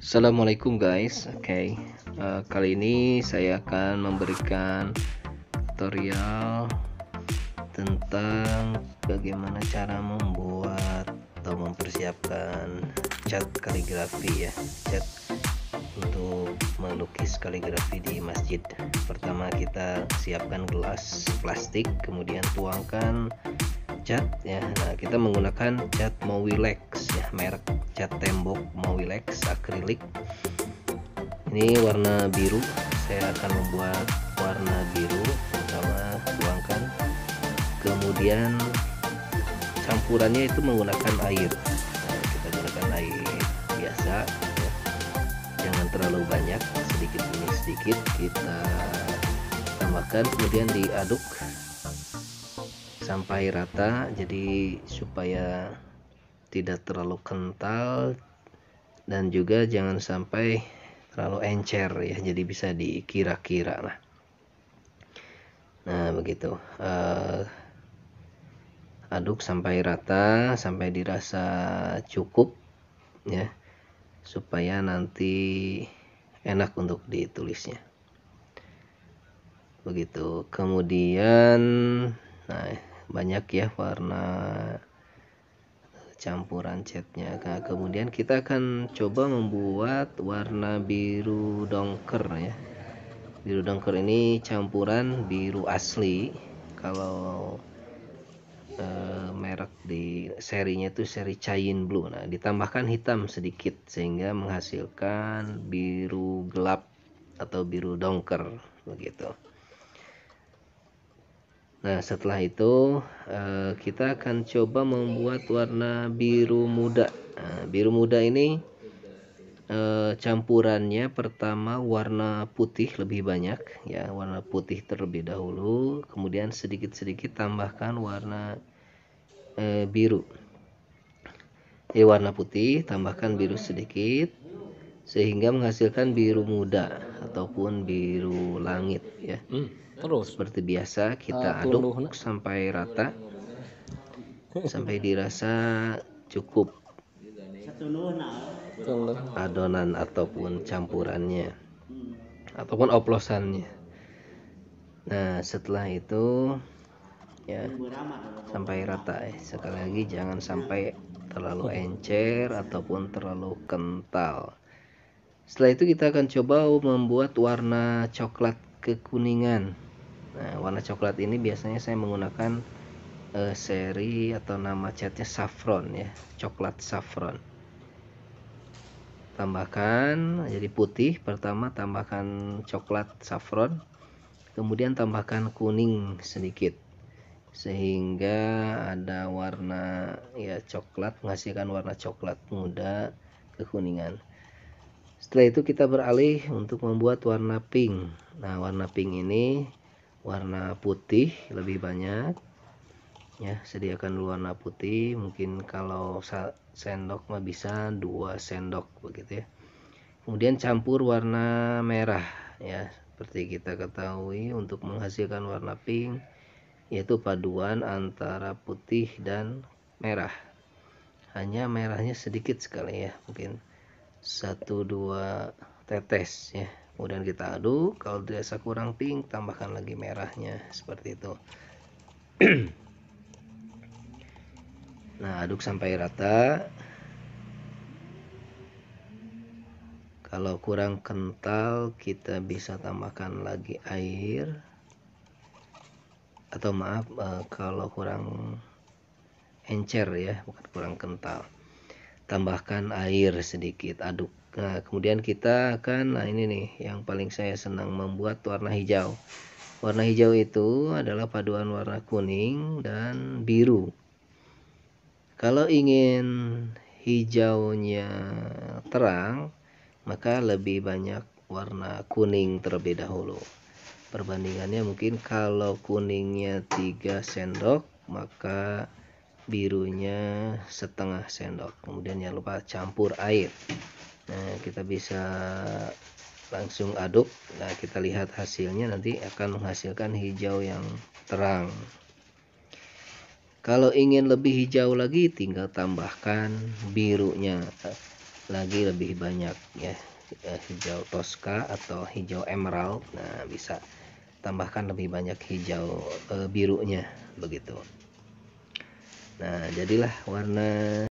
Assalamualaikum guys, oke okay. uh, eh, kali ini saya akan memberikan tutorial tentang bagaimana cara membuat atau mempersiapkan cat kaligrafi ya cat untuk melukis kaligrafi di masjid pertama kita siapkan gelas plastik kemudian tuangkan cat ya nah, kita menggunakan cat Mowilex ya merek cat tembok Mowilex akrilik ini warna biru saya akan membuat warna biru pertama tuangkan kemudian campurannya itu menggunakan air nah, kita gunakan air biasa ya. jangan terlalu banyak sedikit ini sedikit kita tambahkan kemudian diaduk sampai rata jadi supaya tidak terlalu kental dan juga jangan sampai terlalu encer ya jadi bisa dikira-kira lah nah begitu uh, aduk sampai rata sampai dirasa cukup ya supaya nanti enak untuk ditulisnya begitu kemudian nah banyak ya warna campuran catnya nah, kemudian kita akan coba membuat warna biru dongker ya biru dongker ini campuran biru asli kalau eh, merek di serinya itu seri cain Blue nah ditambahkan hitam sedikit sehingga menghasilkan biru gelap atau biru dongker begitu Nah, setelah itu eh, kita akan coba membuat warna biru muda. Nah, biru muda ini eh, campurannya pertama warna putih lebih banyak ya, warna putih terlebih dahulu, kemudian sedikit-sedikit tambahkan warna eh, biru. Eh warna putih tambahkan biru sedikit sehingga menghasilkan biru muda ataupun biru langit ya. Hmm, terus seperti biasa kita uh, aduk sampai rata hmm. sampai dirasa cukup adonan ataupun campurannya ataupun oplosannya. Nah, setelah itu ya sampai rata eh. Sekali lagi jangan sampai terlalu hmm. encer ataupun terlalu kental setelah itu kita akan coba membuat warna coklat kekuningan nah warna coklat ini biasanya saya menggunakan uh, seri atau nama catnya saffron ya coklat saffron tambahkan jadi putih pertama tambahkan coklat saffron kemudian tambahkan kuning sedikit sehingga ada warna ya coklat menghasilkan warna coklat muda kekuningan setelah itu kita beralih untuk membuat warna pink nah warna pink ini warna putih lebih banyak ya sediakan warna putih mungkin kalau sendok mah bisa dua sendok begitu ya kemudian campur warna merah ya seperti kita ketahui untuk menghasilkan warna pink yaitu paduan antara putih dan merah hanya merahnya sedikit sekali ya mungkin satu dua tetes ya kemudian kita aduk kalau dirasa kurang pink tambahkan lagi merahnya seperti itu nah aduk sampai rata kalau kurang kental kita bisa tambahkan lagi air atau maaf eh, kalau kurang encer ya bukan kurang kental tambahkan air sedikit aduk nah kemudian kita akan nah ini nih yang paling saya senang membuat warna hijau warna hijau itu adalah paduan warna kuning dan biru kalau ingin hijaunya terang maka lebih banyak warna kuning terlebih dahulu perbandingannya mungkin kalau kuningnya 3 sendok maka birunya setengah sendok kemudian jangan lupa campur air nah kita bisa langsung aduk nah kita lihat hasilnya nanti akan menghasilkan hijau yang terang kalau ingin lebih hijau lagi tinggal tambahkan birunya lagi lebih banyak ya eh, hijau toska atau hijau emerald nah bisa tambahkan lebih banyak hijau e, birunya begitu nah jadilah warna